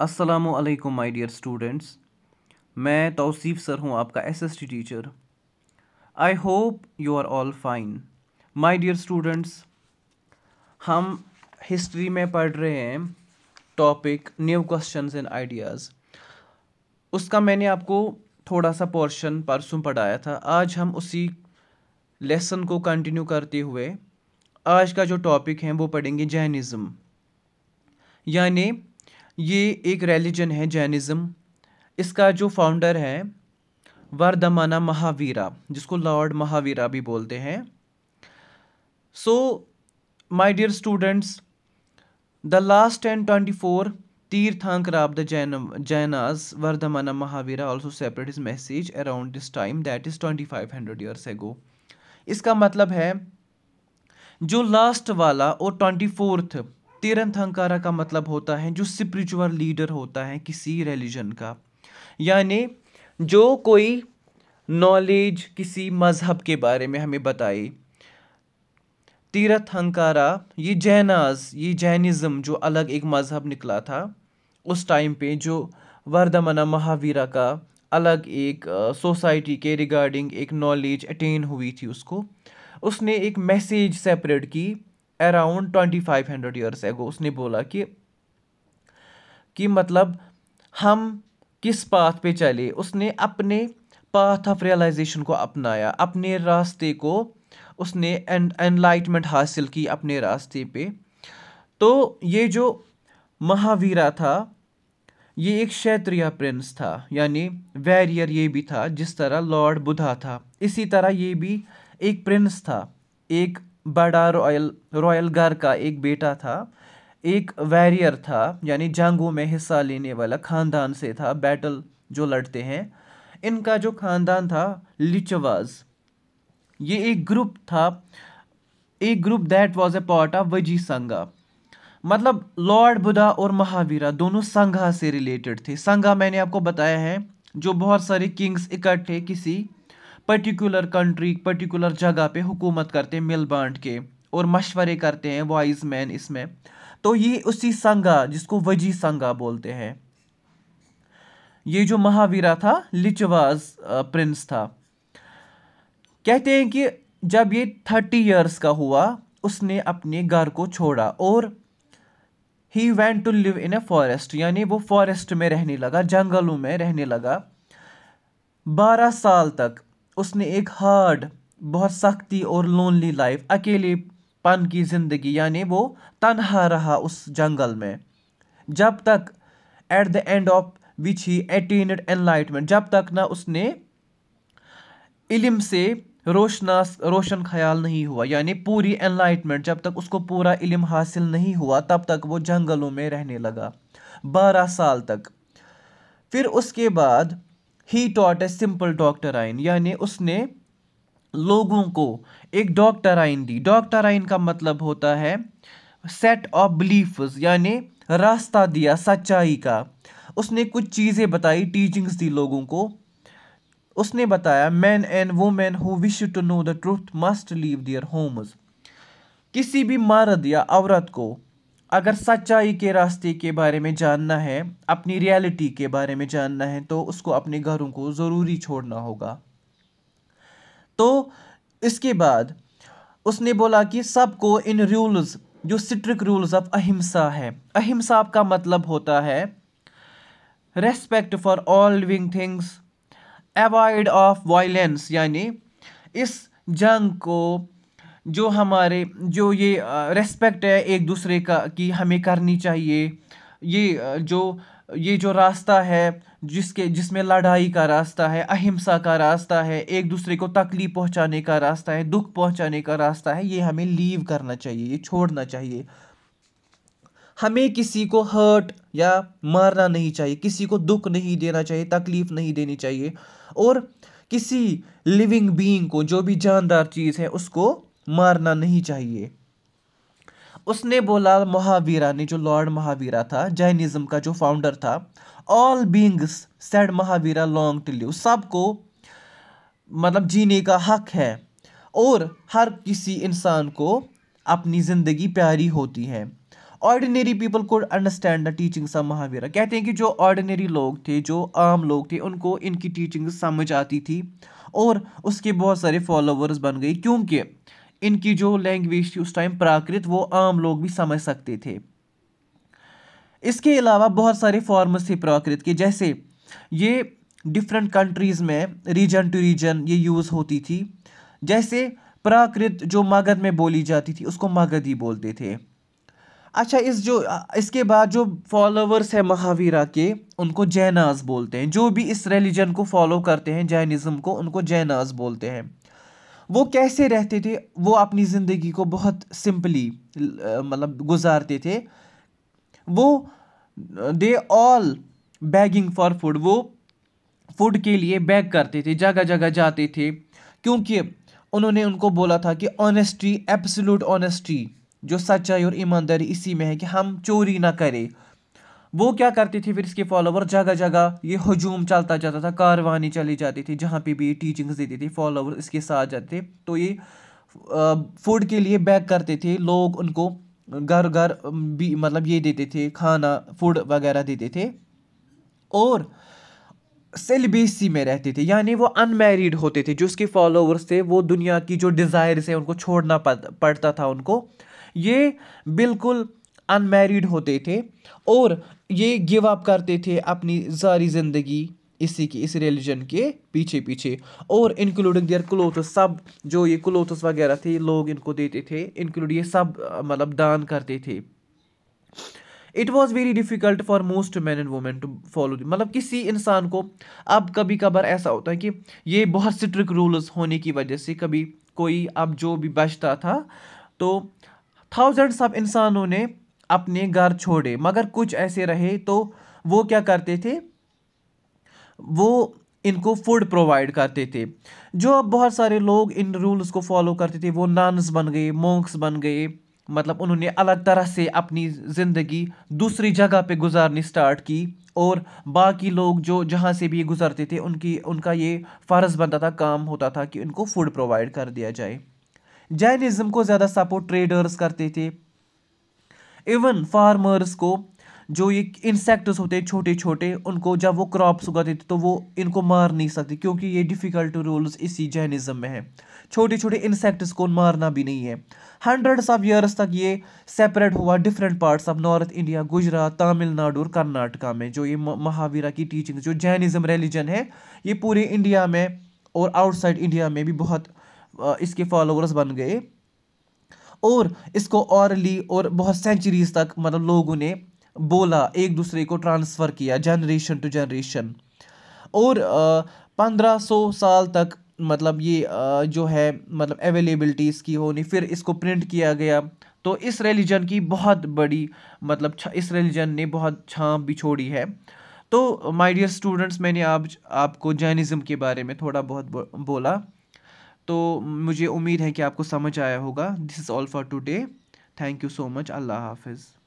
असलकम माई dear students मैं Tauseef sir हूँ आपका SST teacher I hope you are all fine my dear students हम हिस्ट्री में पढ़ रहे हैं topic new questions and ideas उसका मैंने आपको थोड़ा सा पोर्शन परसों पढ़ाया था आज हम उसी लेसन को कंटिन्यू करते हुए आज का जो टॉपिक है वो पढ़ेंगे जैनिज़्म यानी ये एक रेलिजन है जैनिज़्म इसका जो फाउंडर है वर्धमाना महावीरा जिसको लॉर्ड महावीरा भी बोलते हैं so my dear students the last and twenty four tirthankara of the Jain Jainas Vardhamana Mahavira also spread his message around this time that is twenty five hundred years ago इसका मतलब है जो लास्ट वाला और ट्वेंटी फोर्थ तीरंथंकारा का मतलब होता है जो स्पिरिचुअल लीडर होता है किसी रिलीजन का यानी जो कोई नॉलेज किसी मज़हब के बारे में हमें बताए तीरथंकारा ये जैनाज ये जैनिज़्म जो अलग एक मज़हब निकला था उस टाइम पे जो वर्धमना महावीरा का अलग एक सोसाइटी के रिगार्डिंग एक नॉलेज अटेन हुई थी उसको उसने एक मैसेज सेपरेट की around twenty five hundred years ago उसने बोला कि कि मतलब हम किस पाथ पे चले उसने अपने पाथ ऑफ रियलाइजेशन को अपनाया अपने रास्ते को उसने एनलाइटमेंट हासिल की अपने रास्ते पे तो ये जो महावीरा था ये एक क्षेत्रीय प्रिंस था यानी वैरियर ये भी था जिस तरह लॉर्ड बुधा था इसी तरह ये भी एक प्रिंस था एक बड़ा रॉयल रॉयल घर का एक बेटा था एक वैरियर था यानी जंगों में हिस्सा लेने वाला खानदान से था बैटल जो लड़ते हैं इनका जो खानदान था लिचवाज ये एक ग्रुप था एक group that was a part of Vajji sangha मतलब लॉर्ड बुधा और महावीरा दोनों संघा से रिलेटेड थे संघा मैंने आपको बताया है जो बहुत सारे किंग्स इकट्ठे किसी पर्टिकुलर कंट्री पर्टिकुलर जगह पे हुकूमत करते हैं मिल बांट के और मशवरे करते हैं वाइज मैन इसमें तो ये उसी संगा जिसको वजी संगा बोलते हैं ये जो महावीरा था लिचवाज प्रिंस था कहते हैं कि जब ये थर्टी ईयर्स का हुआ उसने अपने घर को छोड़ा और he went to live in a forest यानी वो फॉरेस्ट में रहने लगा जंगलों में रहने लगा बारह साल तक उसने एक हार्ड बहुत सख्ती और लोनली लाइफ अकेले पन की ज़िंदगी यानी वो तनहा रहा उस जंगल में जब तक at the end of which he attained enlightenment जब तक ना उसने इल्म से रोशनास रोशन ख्याल नहीं हुआ यानी पूरी एनलाइटमेंट जब तक उसको पूरा इलम हासिल नहीं हुआ तब तक वो जंगलों में रहने लगा बारह साल तक फिर उसके बाद he taught a simple doctrine यानी उसने लोगों को एक डॉक्टर आइन दी डॉक्टर आइन का मतलब होता है सेट ऑफ बिलीफ यानी रास्ता दिया सच्चाई का उसने कुछ चीज़ें बताई टीचिंग्स दी लोगों को उसने बताया men and women who wish to know the truth must leave their homes किसी भी मर्द या औरत को अगर सच्चाई के रास्ते के बारे में जानना है अपनी रियलिटी के बारे में जानना है तो उसको अपने घरों को ज़रूरी छोड़ना होगा तो इसके बाद उसने बोला कि सबको इन रूल्स जो स्ट्रिक रूल्स ऑफ अहिंसा है अहिंसा का मतलब होता है respect for all living things avoid of violence यानी इस जंग को जो हमारे जो ये रेस्पेक्ट है एक दूसरे का कि हमें करनी चाहिए ये जो ये जो रास्ता है जिसके जिसमें लड़ाई का रास्ता है अहिंसा का रास्ता है एक दूसरे को तकलीफ पहुंचाने का रास्ता है दुख पहुंचाने का रास्ता है ये हमें लीव करना चाहिए ये छोड़ना चाहिए हमें किसी को हर्ट या मारना नहीं चाहिए किसी को दुख नहीं देना चाहिए तकलीफ़ नहीं देनी चाहिए और किसी लिविंग बीइंग को जो भी जानदार चीज़ है उसको मारना नहीं चाहिए उसने बोला महावीरा ने जो लॉर्ड महावीरा था जैनिज़्म का जो फाउंडर था all beings said Mahavira long to live सबको मतलब जीने का हक है और हर किसी इंसान को अपनी ज़िंदगी प्यारी होती है ऑर्डिनरी पीपल को understand the teachings of Mahavira कहते हैं कि जो ऑर्डिनरी लोग थे जो आम लोग थे उनको इनकी टीचिंग्स समझ आती थी और उसके बहुत सारे फॉलोवर्स बन गए क्योंकि इनकी जो लैंग्वेज थी उस टाइम प्राकृत वो आम लोग भी समझ सकते थे इसके अलावा बहुत सारे फॉर्म्स थे प्राकृत के जैसे ये डिफरेंट कंट्रीज़ में रीजन टू रीजन ये यूज़ होती थी जैसे प्राकृत जो मगध में बोली जाती थी उसको मगधी बोलते थे अच्छा इस जो इसके बाद जो फॉलोवर्स हैं महावीरा के उनको जैनाज बोलते हैं जो भी इस रिलीजन को फॉलो करते हैं जैनिज़्म को उनको जैनाज बोलते हैं वो कैसे रहते थे वो अपनी ज़िंदगी को बहुत सिंपली मतलब गुजारते थे वो they all begging for food वो फूड के लिए बैग करते थे जगह जगह जाते थे क्योंकि उन्होंने उनको बोला था कि ऑनेस्टी एब्सोलूट ऑनेस्टी जो सच्चाई और ईमानदारी इसी में है कि हम चोरी ना करें वो क्या करती थी फिर इसके फॉलोवर जगह जगह ये हजूम चलता जाता था कारवानी चली जाती थी जहाँ पे भी ये टीचिंग्स देती थी फॉलोवर इसके साथ जाते थे तो ये फूड के लिए बैक करते थे लोग उनको घर घर भी मतलब ये देते थे खाना फूड वगैरह देते थे और सेलिबेसी में रहते थे यानी वो अनमेरिड होते थे जो उसके फॉलोवर्स थे वो दुनिया की जो डिज़ायर्स है उनको छोड़ना पड़ता था उनको ये बिल्कुल अनमेरिड होते थे और ये गिव अप करते थे अपनी सारी ज़िंदगी इसी की इस रिलीजन के पीछे पीछे और इंक्लूडिंग देयर क्लोथस सब जो ये क्लोथ्स वगैरह थे लोग इनको देते थे इंक्लूड ये सब मतलब दान करते थे it was very difficult for most men and women to follow मतलब किसी इंसान को अब कभी कभार ऐसा होता है कि ये बहुत स्ट्रिक रूल्स होने की वजह से कभी कोई अब जो भी बचता था तो थाउजेंड्स ऑफ इंसानों ने अपने घर छोड़े मगर कुछ ऐसे रहे तो वो क्या करते थे वो इनको फूड प्रोवाइड करते थे जो अब बहुत सारे लोग इन रूल्स को फॉलो करते थे वो नानस बन गए मोंक्स बन गए मतलब उन्होंने अलग तरह से अपनी ज़िंदगी दूसरी जगह पे गुजारनी स्टार्ट की और बाकी लोग जो जहाँ से भी गुजरते थे उनकी उनका ये फ़र्ज़ बनता था काम होता था कि उनको फूड प्रोवाइड कर दिया जाए जैनिज़्म को ज़्यादा सपोर्ट ट्रेडर्स करते थे इवन फार्मर्स को जो ये इंसेक्ट्स होते हैं छोटे छोटे उनको जब वो क्रॉप्स उगाते थे तो वो इनको मार नहीं सकते क्योंकि ये डिफ़िकल्ट रूल्स इसी जैनिज़म में है छोटे छोटे इंसेक्ट्स को मारना भी नहीं है हंड्रेड्स ऑफ ईयर्स तक ये सेपरेट हुआ different parts of north India Gujarat Tamil Nadu और कर्नाटका में जो ये महावीरा की टीचिंग जो जैनिज़म रिलीजन है ये पूरे इंडिया में और आउटसाइड इंडिया में भी बहुत इसके फॉलोअर्स बन गए और इसको औरली और बहुत सेंचुरीज तक मतलब लोगों ने बोला एक दूसरे को ट्रांसफ़र किया जनरेशन टू जनरेशन और पंद्रह सौ साल तक मतलब ये आ, जो है मतलब अवेलेबिलिटी इसकी होनी फिर इसको प्रिंट किया गया तो इस रिलीजन की बहुत बड़ी मतलब इस रिलीजन ने बहुत छाप भी छोड़ी है तो माय डियर स्टूडेंट्स मैंने आप आपको जैनिज़्म के बारे में थोड़ा बहुत बोला तो मुझे उम्मीद है कि आपको समझ आया होगा this is all for today thank you so much अल्लाह हाफिज़